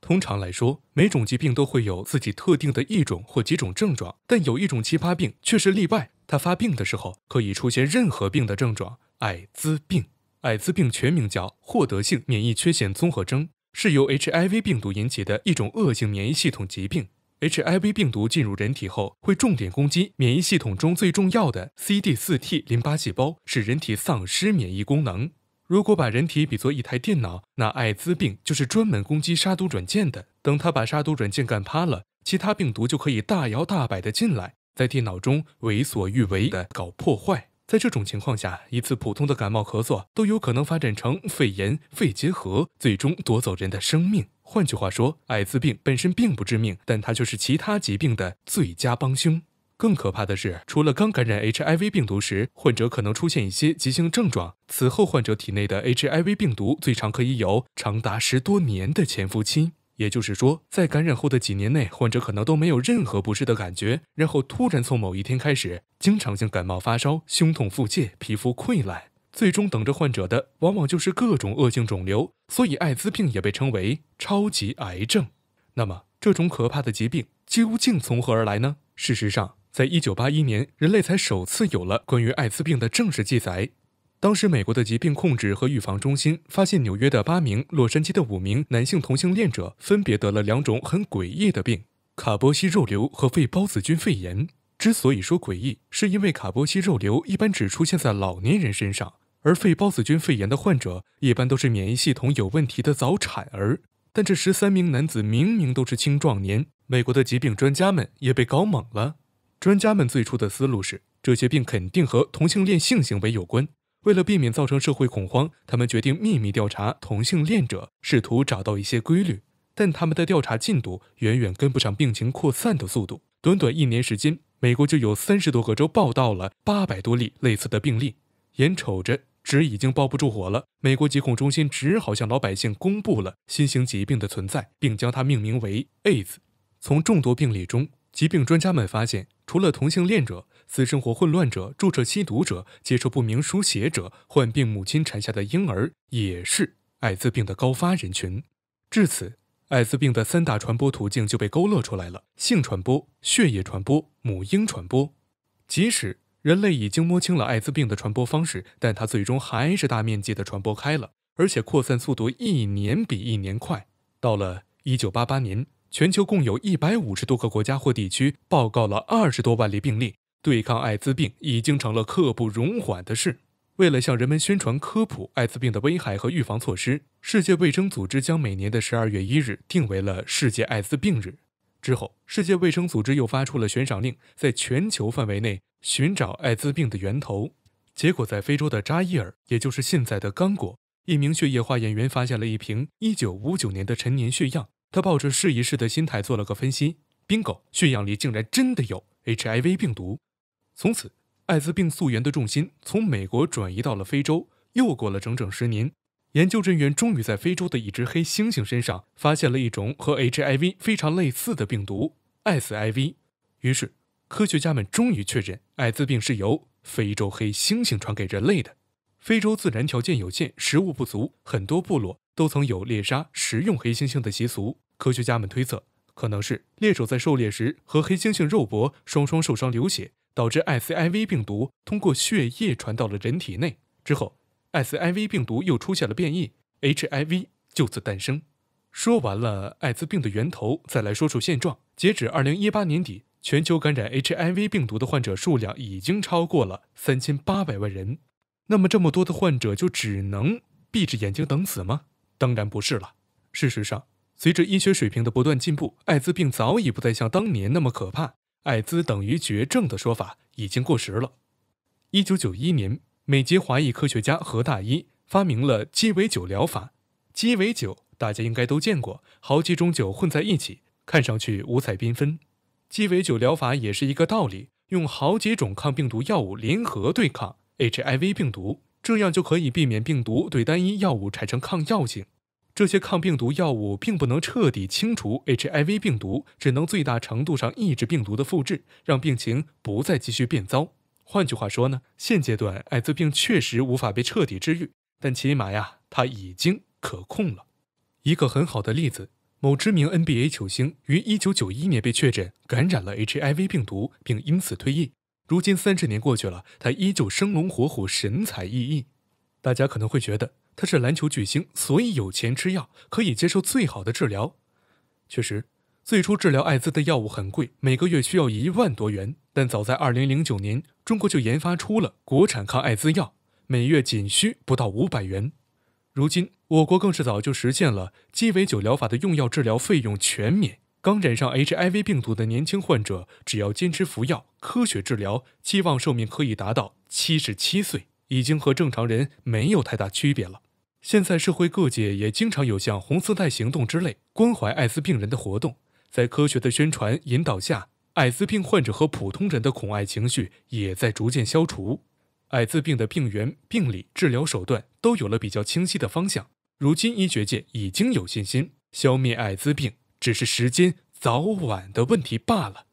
通常来说，每种疾病都会有自己特定的一种或几种症状，但有一种奇葩病却是例外。它发病的时候可以出现任何病的症状。艾滋病，艾滋病全名叫获得性免疫缺陷综合征，是由 HIV 病毒引起的一种恶性免疫系统疾病。HIV 病毒进入人体后，会重点攻击免疫系统中最重要的 CD4T 淋巴细胞，使人体丧失免疫功能。如果把人体比作一台电脑，那艾滋病就是专门攻击杀毒软件的。等它把杀毒软件干趴了，其他病毒就可以大摇大摆的进来，在电脑中为所欲为的搞破坏。在这种情况下，一次普通的感冒咳嗽都有可能发展成肺炎、肺结核，最终夺走人的生命。换句话说，艾滋病本身并不致命，但它却是其他疾病的最佳帮凶。更可怕的是，除了刚感染 HIV 病毒时，患者可能出现一些急性症状，此后患者体内的 HIV 病毒最长可以有长达十多年的潜伏期。也就是说，在感染后的几年内，患者可能都没有任何不适的感觉，然后突然从某一天开始，经常性感冒、发烧、胸痛、腹泻、皮肤溃烂。最终等着患者的，往往就是各种恶性肿瘤，所以艾滋病也被称为超级癌症。那么，这种可怕的疾病究竟从何而来呢？事实上，在1981年，人类才首次有了关于艾滋病的正式记载。当时，美国的疾病控制和预防中心发现，纽约的八名、洛杉矶的五名男性同性恋者分别得了两种很诡异的病——卡波西肉瘤和肺孢子菌肺炎。之所以说诡异，是因为卡波西肉瘤一般只出现在老年人身上。而肺孢子菌肺炎的患者一般都是免疫系统有问题的早产儿，但这十三名男子明明都是青壮年，美国的疾病专家们也被搞懵了。专家们最初的思路是，这些病肯定和同性恋性行为有关。为了避免造成社会恐慌，他们决定秘密调查同性恋者，试图找到一些规律。但他们的调查进度远远跟不上病情扩散的速度。短短一年时间，美国就有三十多个州报道了八百多例类似的病例，眼瞅着。纸已经包不住火了，美国疾控中心只好向老百姓公布了新型疾病的存在，并将它命名为 AIDS。从众多病例中，疾病专家们发现，除了同性恋者、私生活混乱者、注射吸毒者、接受不明输血者、患病母亲产下的婴儿，也是艾滋病的高发人群。至此，艾滋病的三大传播途径就被勾勒出来了：性传播、血液传播、母婴传播。即使人类已经摸清了艾滋病的传播方式，但它最终还是大面积的传播开了，而且扩散速度一年比一年快。到了一九八八年，全球共有一百五十多个国家或地区报告了二十多万例病例。对抗艾滋病已经成了刻不容缓的事。为了向人们宣传科普艾滋病的危害和预防措施，世界卫生组织将每年的十二月一日定为了世界艾滋病日。之后，世界卫生组织又发出了悬赏令，在全球范围内。寻找艾滋病的源头，结果在非洲的扎伊尔，也就是现在的刚果，一名血液化验员发现了一瓶1959年的陈年血样。他抱着试一试的心态做了个分析，bingo，血样里竟然真的有 HIV 病毒。从此，艾滋病溯源的重心从美国转移到了非洲。又过了整整十年，研究人员终于在非洲的一只黑猩猩身上发现了一种和 HIV 非常类似的病毒 SIV。于是。科学家们终于确认，艾滋病是由非洲黑猩猩传给人类的。非洲自然条件有限，食物不足，很多部落都曾有猎杀食用黑猩猩的习俗。科学家们推测，可能是猎手在狩猎时和黑猩猩肉搏，双双受伤流血，导致 HIV 病毒通过血液传到了人体内。之后，HIV 病毒又出现了变异，HIV 就此诞生。说完了艾滋病的源头，再来说说现状。截止二零一八年底。全球感染 HIV 病毒的患者数量已经超过了三千八百万人。那么，这么多的患者就只能闭着眼睛等死吗？当然不是了。事实上，随着医学水平的不断进步，艾滋病早已不再像当年那么可怕。艾滋等于绝症的说法已经过时了。一九九一年，美籍华裔科学家何大一发明了鸡尾酒疗法。鸡尾酒大家应该都见过，好几种酒混在一起，看上去五彩缤纷。鸡尾酒疗法也是一个道理，用好几种抗病毒药物联合对抗 HIV 病毒，这样就可以避免病毒对单一药物产生抗药性。这些抗病毒药物并不能彻底清除 HIV 病毒，只能最大程度上抑制病毒的复制，让病情不再继续变糟。换句话说呢，现阶段艾滋病确实无法被彻底治愈，但起码呀，它已经可控了。一个很好的例子。某知名 NBA 球星于一九九一年被确诊感染了 HIV 病毒，并因此退役。如今三十年过去了，他依旧生龙活虎、神采奕奕。大家可能会觉得他是篮球巨星，所以有钱吃药，可以接受最好的治疗。确实，最初治疗艾滋的药物很贵，每个月需要一万多元。但早在二零零九年，中国就研发出了国产抗艾滋药，每月仅需不到五百元。如今，我国更是早就实现了鸡尾酒疗法的用药治疗费用全免。刚染上 HIV 病毒的年轻患者，只要坚持服药、科学治疗，期望寿命可以达到七十七岁，已经和正常人没有太大区别了。现在，社会各界也经常有像“红丝带行动”之类关怀艾滋病人的活动，在科学的宣传引导下，艾滋病患者和普通人的恐艾情绪也在逐渐消除。艾滋病的病源、病理、治疗手段都有了比较清晰的方向。如今，医学界已经有信心消灭艾滋病，只是时间早晚的问题罢了。